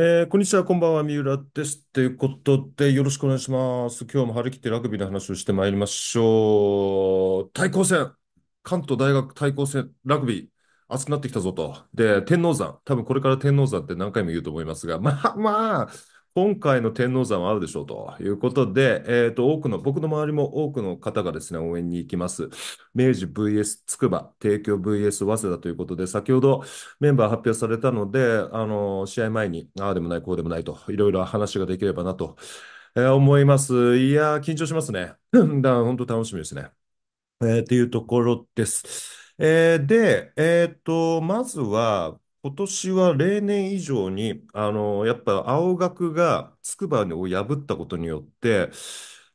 えー、こんにちは、こんばんは、三浦です。ということで、よろしくお願いします。今日も張り切ってラグビーの話をしてまいりましょう。対抗戦、関東大学対抗戦、ラグビー、熱くなってきたぞと。で、天王山、多分これから天王山って何回も言うと思いますが、まあまあ、今回の天王山は合うでしょうということで、えー、と多くの僕の周りも多くの方がですね応援に行きます。明治 VS つくば、帝京 VS 早稲田ということで、先ほどメンバー発表されたので、あの試合前にああでもない、こうでもないと、いろいろ話ができればなと、えー、思います。いや緊張しますね。だから本当楽しみですね。えー、っていうところです。えー、で、えっ、ー、と、まずは、今年は例年以上に、あの、やっぱ青学が筑波を破ったことによって、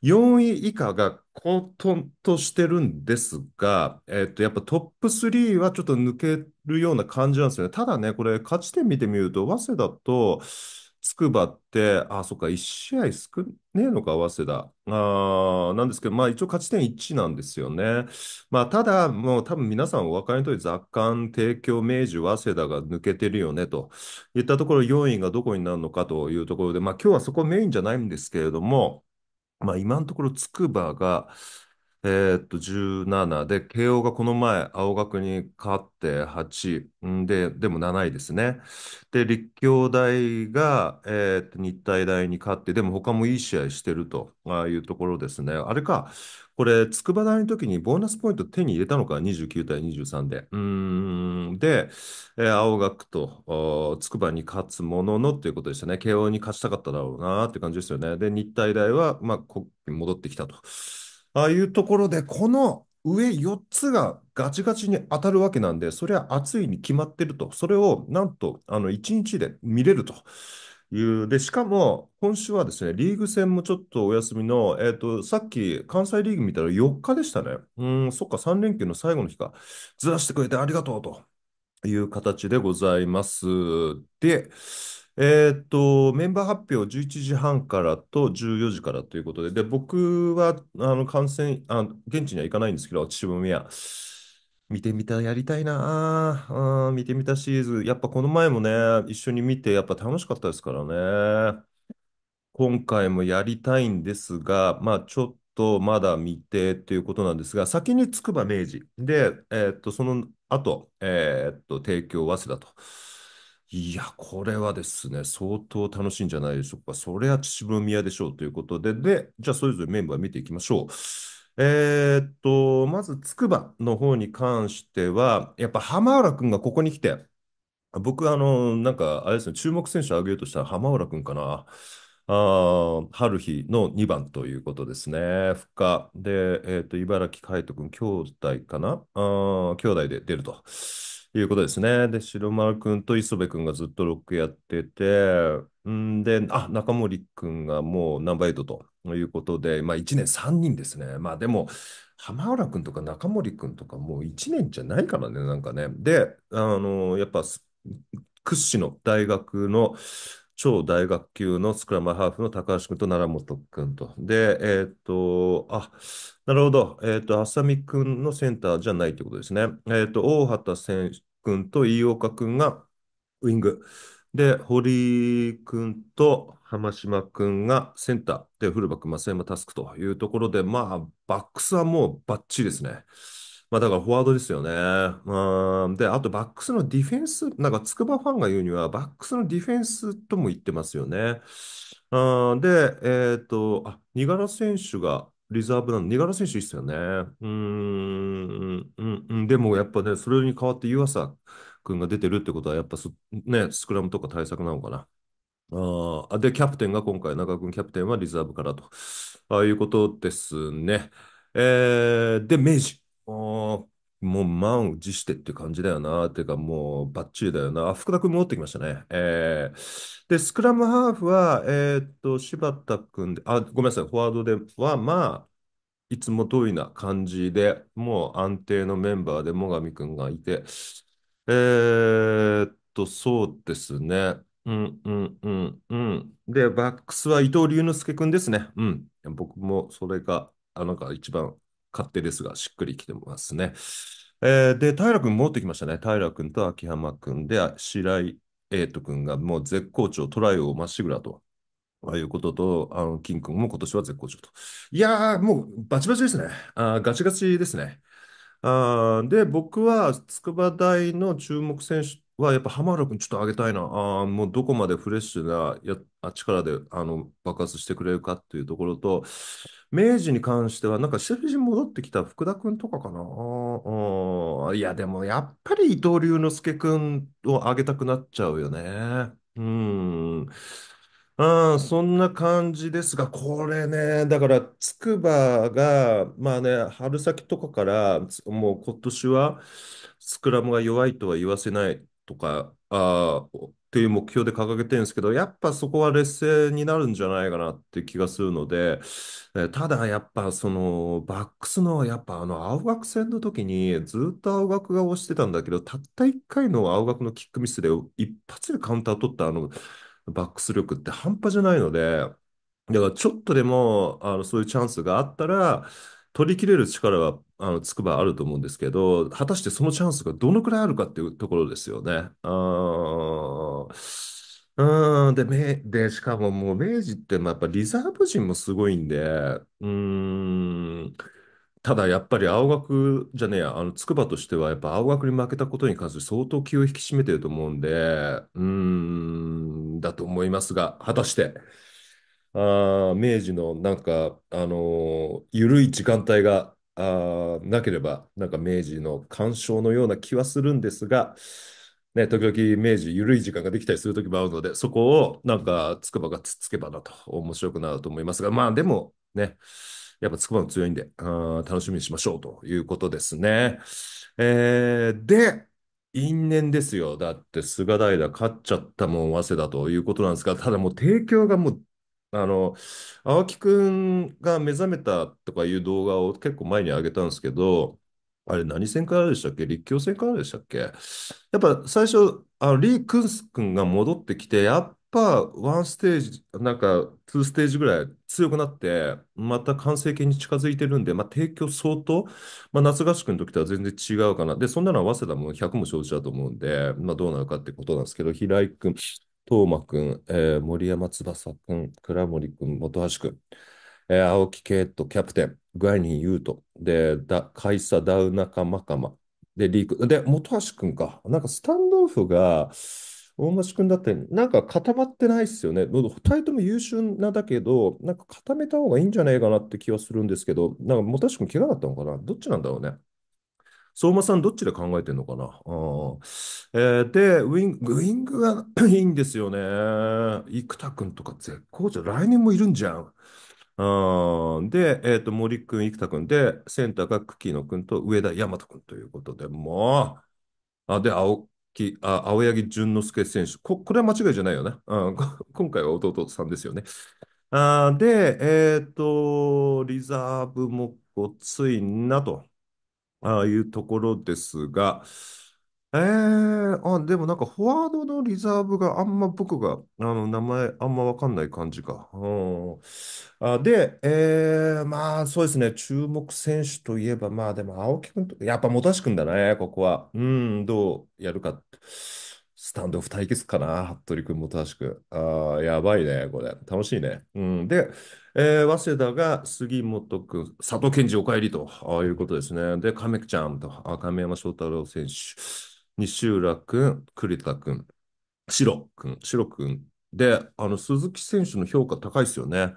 4位以下が混沌としてるんですが、えっと、やっぱトップ3はちょっと抜けるような感じなんですよね。ただね、これ、勝ち点見てみると、早稲田と、つくばって、あ、そっか、1試合少ねえのか、早稲田。あなんですけど、まあ一応勝ち点1なんですよね。まあただ、もう多分皆さんお分かりの通り、雑感、帝京、明治、早稲田が抜けてるよね、といったところ、4位がどこになるのかというところで、まあ今日はそこメインじゃないんですけれども、まあ今のところつくばが、えーっと、17で、慶応がこの前、青学に勝って8、で、でも7位ですね。で、立教大が、えーっと、日体大に勝って、でも他もいい試合してるというところですね。あれか、これ、筑波大の時にボーナスポイント手に入れたのか、29対23で。うん、で、えー青学と筑波に勝つもののっていうことでしたね。慶応に勝ちたかっただろうなって感じですよね。で、日体大は、まあ、戻ってきたと。ああいうところで、この上4つがガチガチに当たるわけなんで、それは暑いに決まってると。それをなんと、あの、1日で見れると。いうでしかも、今週はですね、リーグ戦もちょっとお休みの、えーとさっき関西リーグ見たら4日でしたね。うん、そっか、3連休の最後の日か。ずらしてくれてありがとうという形でございます。で、えっと、メンバー発表11時半からと14時からということで、で、僕は、あの、観戦、あ、現地には行かないんですけど、秩父宮、見てみた、やりたいなあ、見てみたシリーズ、やっぱこの前もね、一緒に見て、やっぱ楽しかったですからね。今回もやりたいんですが、まあ、ちょっとまだ未定ということなんですが、先に筑波明治で、えっと、その後、えっと、帝京早稲田と。いや、これはですね、相当楽しいんじゃないでしょうか。それは秩父宮でしょうということで、で、じゃあそれぞれメンバー見ていきましょう。えー、っと、まず、つくばの方に関しては、やっぱ浜浦君がここに来て、僕、あの、なんか、あれですね、注目選手を挙げようとしたら浜浦君かな。あ春日の2番ということですね。復活で、えー、っと、茨城海斗君、兄弟かなあ兄弟で出ると。いうことですね。で、白丸くんと磯部くんがずっとロックやってて、んで、あ、中森くんがもうナンバーエイトということで、まあ1年3人ですね。まあでも、浜浦くんとか中森くんとかもう1年じゃないからね、なんかね。で、あの、やっぱ、屈指の大学の超大学級のスクラムハーフの高橋君と奈良本君と。で、えっ、ー、と、あ、なるほど。えっ、ー、と、浅見君のセンターじゃないということですね。えっ、ー、と、大畑選手君と飯岡君がウィング。で、堀君と浜島君がセンターで、フルバック、松山タスクというところで、まあ、バックスはもうバッチリですね。まあ、だからフォワードですよね。うん。で、あとバックスのディフェンス、なんか筑波ファンが言うには、バックスのディフェンスとも言ってますよね。うん。で、えっと、あ、ニガラ選手がリザーブなの、ニガラ選手いいっすよね。うん、うん、うん。でもやっぱね、それに代わって湯浅君が出てるってことは、やっぱね、スクラムとか対策なのかな。あで、キャプテンが今回、中君キャプテンはリザーブからと、ああいうことですね。えー、で、明治。もう、満を持してって感じだよな。てか、もうバッチリだよな。あ福田君戻ってきましたね。えー、で、スクラムハーフは、えーっと、柴田君で、あ、ごめんなさい、フォワードでは、まあ、いつも通りな感じで、もう安定のメンバーで最上君がいて、えーっと、そうですね。うんうんうんうん。で、バックスは伊藤龍之介君ですね。うん。僕もそれが、あの、なんか一番勝手ですが、しっくりきてますね。えー、で、平君戻ってきましたね。平君と秋浜君で、白井瑛斗君がもう絶好調、トライをまっしぐらと。あいうことと、あの、金君も今年は絶好調と。いやー、もうバチバチですね。あガチガチですね。あで、僕は筑波大の注目選手はやっぱ浜原君ちょっと上げたいな。ああ、もうどこまでフレッシュなやあ力であの爆発してくれるかっていうところと、明治に関しては、なんか久々に戻ってきた福田君とかかな。あいや、でもやっぱり伊藤龍之介君を上げたくなっちゃうよね。うん。あ、そんな感じですが、これね、だから、筑波が、まあね、春先とかから、もう今年は、スクラムが弱いとは言わせない。とかあっていう目標で掲げてるんですけど、やっぱそこは劣勢になるんじゃないかなって気がするので、えただやっぱそのバックスのやっぱあの青学戦の時にずっと青学が押してたんだけど、たった1回の青学のキックミスで一発でカウンター取ったあのバックス力って半端じゃないので、だからちょっとでもあのそういうチャンスがあったら、取り切れる力は、あの、つくばあると思うんですけど、果たしてそのチャンスがどのくらいあるかっていうところですよね。あうん、で、め、で、しかももう明治ってやっぱリザーブ陣もすごいんで、うん、ただやっぱり青学じゃねえや、あの、筑波としてはやっぱ青学に負けたことに関して相当気を引き締めてると思うんで、うん、だと思いますが、果たして。あ明治のなんか、あのー、緩い時間帯があなければ、なんか明治の干渉のような気はするんですが、ね、時々明治、緩い時間ができたりするときもあるので、そこをなんか、筑波がつつけばなと、面白くなると思いますが、まあでもね、やっぱ筑波も強いんで、あ楽しみにしましょうということですね。えー、で、因縁ですよ。だって菅平勝っちゃったもん、早稲田ということなんですが、ただもう帝京がもうあの、青木くんが目覚めたとかいう動画を結構前に上げたんですけど、あれ何戦からでしたっけ立教戦からでしたっけやっぱ最初、あのリー・クンス君が戻ってきて、やっぱワンステージ、なんかツーステージぐらい強くなって、また完成形に近づいてるんで、まあ、提供相当、まあ、夏合宿の時とは全然違うかな。で、そんなのは早稲田も100も承知だと思うんで、まあ、どうなるかってことなんですけど、平井君、東馬くん、えー、森山翼くん、倉森くん、本橋くん、えー、青木圭斗、キャプテン、グアニー・ユート、で、だ、カイサ・ダウナカ・マカマ、で、リーク、で、本橋くんか。なんかスタンドオフが、大橋くんだって、なんか固まってないっすよね。二人とも優秀なだけど、なんか固めた方がいいんじゃないかなって気はするんですけど、なんか本橋くん怪我だったのかなどっちなんだろうね。相馬さん、どっちで考えてるのかな、えー、で、ウィング、ウィングが いいんですよね。生田君とか絶好調。来年もいるんじゃん。で、えっ、ー、と、森君、生田君で、センターが久喜野君と上田大和君ということで、もう、あで、青木、あ青柳淳之介選手こ、これは間違いじゃないよね。うん、今回は弟さんですよね。あで、えっ、ー、と、リザーブもごついなと。ああいうところですが、えー、あ、でもなんかフォワードのリザーブがあんま僕が、あの、名前あんまわかんない感じか。うんあ、で、えー、まあそうですね、注目選手といえば、まあでも青木君と、やっぱ本橋君だね、ここは。うん、どうやるか。スタンドオフ対決かな、服部君も確く。ああ、やばいね、これ。楽しいね。うん、で、えー、早稲田が杉本君、佐藤健二お帰りということですね。で、亀ちゃんと亀山翔太郎選手、西浦君、栗田君、白君、白君。で、あの鈴木選手の評価高いですよね。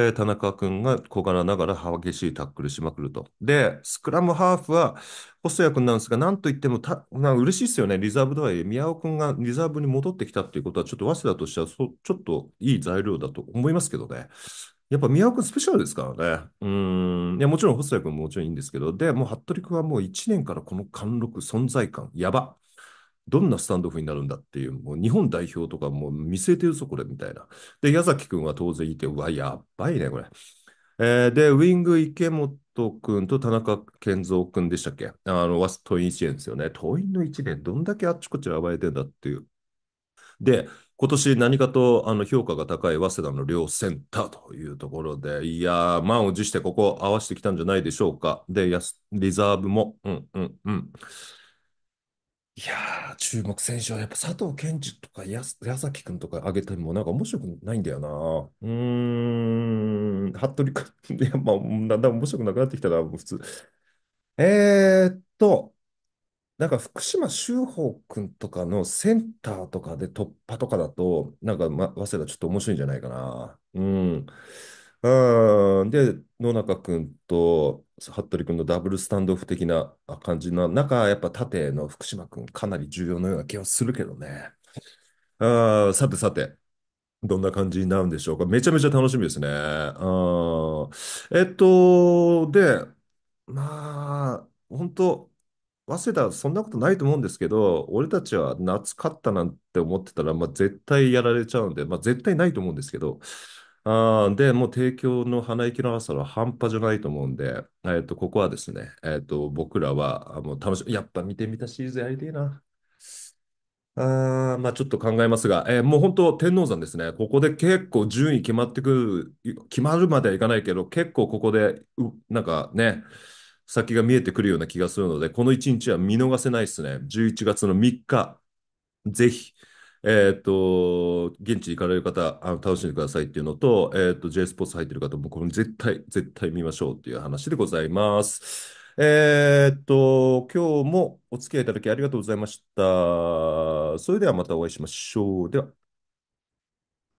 えー、田中君が小柄ながら激しいタックルしまくると。で、スクラムハーフは細谷君なんですが、なんといってもた、嬉しいですよね、リザーブとはいえ、宮尾君がリザーブに戻ってきたっていうことは、ちょっと早稲田としてはそ、ちょっといい材料だと思いますけどね。やっぱ宮尾君スペシャルですからね。うん。いや、もちろん細谷君ももちろんいいんですけど、で、もう服部君はもう1年からこの貫禄、存在感、やば。どんなスタンドオフになるんだっていう、もう日本代表とかも見据えてるぞ、これ、みたいな。で、矢崎君は当然いて、うわ、やばいね、これ。えー、で、ウィング池本君と田中健三君でしたっけあの、ワストイン1年ですよね。党員の1年、どんだけあっちこっち暴れてんだっていう。で、今年何かとあの評価が高い早稲田の両センターというところで、いやー、満を持してここを合わせてきたんじゃないでしょうか。で、リザーブも、うんうんうん。いやー、注目選手はやっぱ佐藤健二とかや矢崎君とか上げてもなんか面白くないんだよな。うーん、服部君、いや、まあ、だんだん面白くなくなってきたな、もう普通。えーっと、なんか福島周宝君とかのセンターとかで突破とかだと、なんか、ま、早稲田ちょっと面白いんじゃないかな。うん。で、野中君と服部君のダブルスタンドオフ的な感じの中、やっぱ縦の福島君、かなり重要なような気がするけどね。あさてさて、どんな感じになるんでしょうか。めちゃめちゃ楽しみですね。あえっと、で、まあ、本当早稲田、そんなことないと思うんですけど、俺たちは夏勝ったなんて思ってたら、まあ、絶対やられちゃうんで、まあ、絶対ないと思うんですけど、ああ、で、もう提供の鼻息の朝は半端じゃないと思うんで、えっと、ここはですね、えっと、僕らはあもう楽しみ、やっぱ見てみたシリーズやりてえな。ああ、まあ、ちょっと考えますが、えーもう本当、天王山ですね、ここで結構順位決まってくる、決まるまではいかないけど、結構ここで、うなんかね、先が見えてくるような気がするので、この一日は見逃せないですね、11月の3日、ぜひ、えっ、と、現地に行かれる方、あの楽しんでくださいっていうのと、えっ、と、J スポーツ入ってる方も、これ絶対、絶対見ましょうっていう話でございます。えっ、と、今日もお付き合いいただきありがとうございました。それではまたお会いしましょう。では。